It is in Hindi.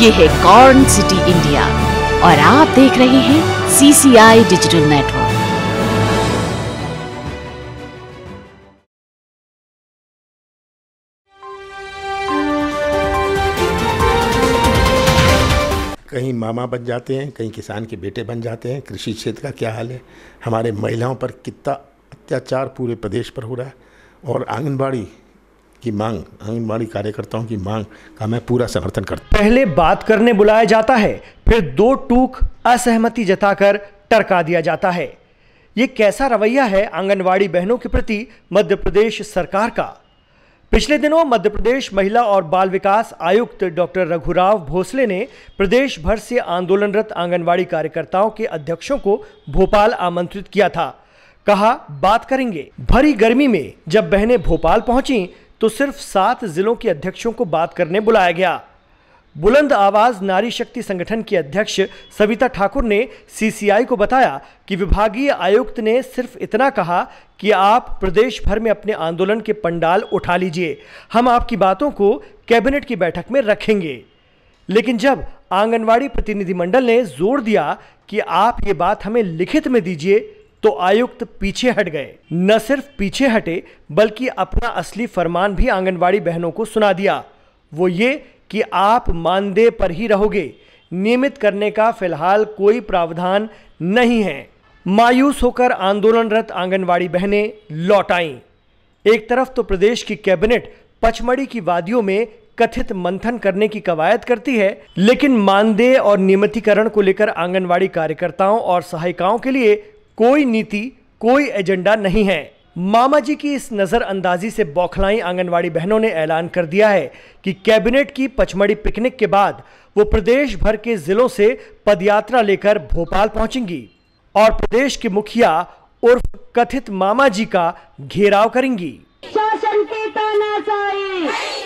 ये है कॉर्न सिटी इंडिया और आप देख रहे हैं सीसीआई डिजिटल नेटवर्क कहीं मामा बन जाते हैं कहीं किसान के बेटे बन जाते हैं कृषि क्षेत्र का क्या हाल है हमारे महिलाओं पर कितना अत्याचार पूरे प्रदेश पर हो रहा है और आंगनबाड़ी की मांग आंगनबाड़ी हाँ, कार्यकर्ताओं की मांग का मैं पूरा समर्थन करता पहले बात करने बुलाया जाता है फिर दो टूक असहमति जताकर टरका दिया जाता है ये कैसा रवैया है आंगनबाड़ी बहनों के प्रति मध्य प्रदेश सरकार का पिछले दिनों मध्य प्रदेश महिला और बाल विकास आयुक्त डॉक्टर रघुराव भोसले ने प्रदेश भर से आंदोलनरत आंगनवाड़ी कार्यकर्ताओं के अध्यक्षों को भोपाल आमंत्रित किया था कहा बात करेंगे भरी गर्मी में जब बहनें भोपाल पहुंची तो सिर्फ सात जिलों के अध्यक्षों को बात करने बुलाया गया बुलंद आवाज नारी शक्ति संगठन की अध्यक्ष सविता ठाकुर ने सीसीआई को बताया कि विभागीय आयुक्त ने सिर्फ इतना कहा कि आप प्रदेश भर में अपने आंदोलन के पंडाल उठा लीजिए हम आपकी बातों को कैबिनेट की बैठक में रखेंगे लेकिन जब आंगनवाड़ी प्रतिनिधिमंडल ने जोर दिया कि आप ये बात हमें लिखित में दीजिए तो आयुक्त पीछे हट गए न सिर्फ पीछे हटे बल्कि अपना असली फरमान भी आंगनबाड़ी बहनों को सुना दिया वो ये कि आप मानदेय पर ही रहोगे नियमित करने का फिलहाल कोई प्रावधान नहीं है मायूस होकर आंदोलनरत आंगनबाड़ी बहनें लौट आईं एक तरफ तो प्रदेश की कैबिनेट पचमढ़ी की वादियों में कथित मंथन करने की कवायद करती है लेकिन मानदेय और नियमितीकरण को लेकर आंगनवाड़ी कार्यकर्ताओं और सहायिकाओं के लिए कोई नीति कोई एजेंडा नहीं है मामा जी की इस नज़रअंदाजी से बौखलाई आंगनवाड़ी बहनों ने ऐलान कर दिया है कि कैबिनेट की पचमढ़ी पिकनिक के बाद वो प्रदेश भर के जिलों से पदयात्रा लेकर भोपाल पहुंचेंगी और प्रदेश के मुखिया उर्फ कथित मामा जी का घेराव करेंगी शासन की तानाशाही